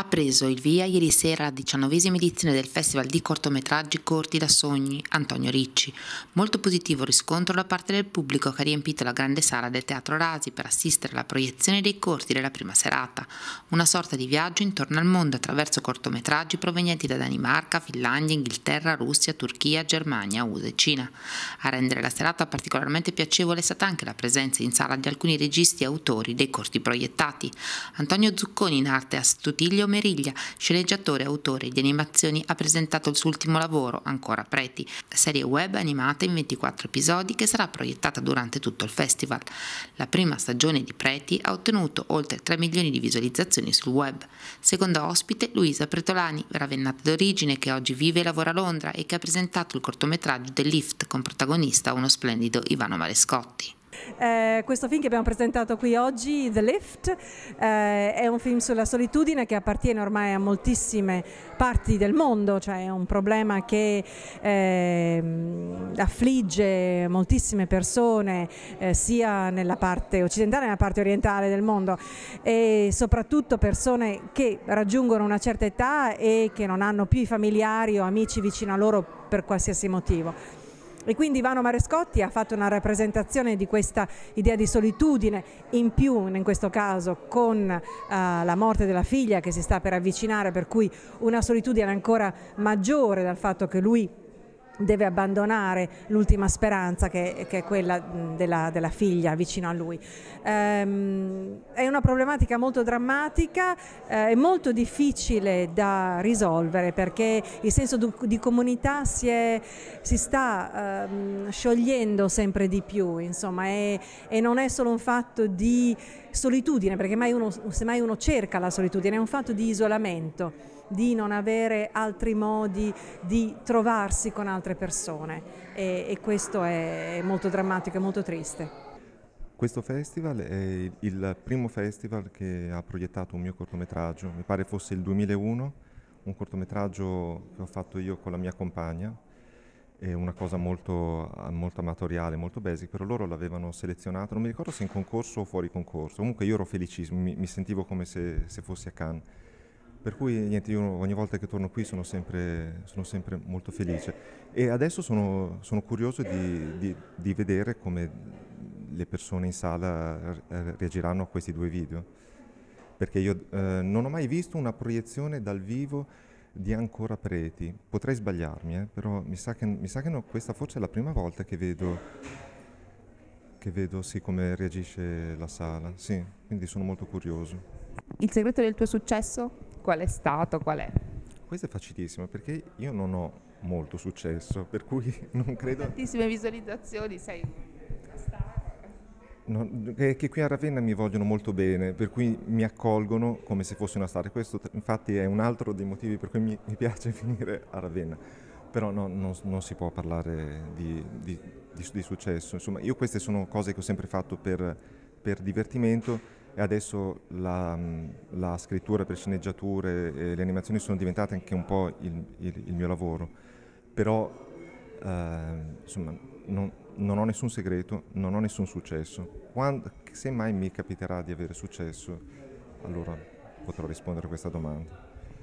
ha preso il via ieri sera la diciannovesima edizione del Festival di cortometraggi corti da sogni Antonio Ricci. Molto positivo riscontro da parte del pubblico che ha riempito la grande sala del Teatro Rasi per assistere alla proiezione dei corti della prima serata. Una sorta di viaggio intorno al mondo attraverso cortometraggi provenienti da Danimarca, Finlandia, Inghilterra, Russia, Turchia, Germania, USA e Cina. A rendere la serata particolarmente piacevole è stata anche la presenza in sala di alcuni registi e autori dei corti proiettati. Antonio Zucconi in arte Astutiglio Meriglia, sceneggiatore e autore di animazioni, ha presentato il suo ultimo lavoro, ancora Preti, serie web animata in 24 episodi che sarà proiettata durante tutto il festival. La prima stagione di Preti ha ottenuto oltre 3 milioni di visualizzazioni sul web. Seconda ospite Luisa Pretolani, ravennata d'origine che oggi vive e lavora a Londra e che ha presentato il cortometraggio The Lift con protagonista uno splendido Ivano Malescotti. Eh, questo film che abbiamo presentato qui oggi, The Lift, eh, è un film sulla solitudine che appartiene ormai a moltissime parti del mondo, cioè è un problema che eh, affligge moltissime persone eh, sia nella parte occidentale che nella parte orientale del mondo e soprattutto persone che raggiungono una certa età e che non hanno più i familiari o amici vicino a loro per qualsiasi motivo. E quindi Ivano Marescotti ha fatto una rappresentazione di questa idea di solitudine, in più in questo caso con uh, la morte della figlia che si sta per avvicinare, per cui una solitudine ancora maggiore dal fatto che lui deve abbandonare l'ultima speranza che, che, è quella della, della, figlia vicino a lui. Ehm, è una problematica molto drammatica e eh, molto difficile da risolvere perché il senso di comunità si, è, si sta ehm, sciogliendo sempre di più insomma, e, e, non è solo un fatto di solitudine perché mai uno, semmai uno cerca la solitudine, è un fatto di isolamento di non avere altri modi di trovarsi con altre persone e, e questo è molto drammatico e molto triste. Questo festival è il primo festival che ha proiettato un mio cortometraggio, mi pare fosse il 2001, un cortometraggio che ho fatto io con la mia compagna, è una cosa molto, molto amatoriale, molto basic, però loro l'avevano selezionato, non mi ricordo se in concorso o fuori concorso, comunque io ero felicissimo, mi, mi sentivo come se, se fossi a Cannes. Per cui niente, io ogni volta che torno qui sono sempre, sono sempre molto felice. E adesso sono, sono curioso di, di, di, vedere come le persone in sala reagiranno a questi due video. Perché io eh, non ho mai visto una proiezione dal vivo di Ancora Preti. Potrei sbagliarmi, eh, però mi sa che, mi sa che no, questa forse è la prima volta che vedo che vedo sì, come reagisce la sala, sì, quindi sono molto curioso. Il segreto del tuo successo? qual è stato, qual è? Questo è facilissimo perché io non ho molto successo, per cui non credo... Tantissime visualizzazioni, sei No, che, che, qui a Ravenna mi vogliono molto bene, per cui mi accolgono come se fossi una star. Questo infatti è un altro dei motivi per cui mi, mi piace venire a Ravenna. Però no, non, non, si può parlare di, di, di, di, successo. Insomma, io queste sono cose che ho sempre fatto per, per divertimento e adesso la, mm, la scrittura per sceneggiature e le animazioni sono diventate anche un po' il, il, il mio lavoro, però eh, insomma non, non, ho nessun segreto, non ho nessun successo. Quando, se mai mi capiterà di avere successo, allora potrò rispondere a questa domanda.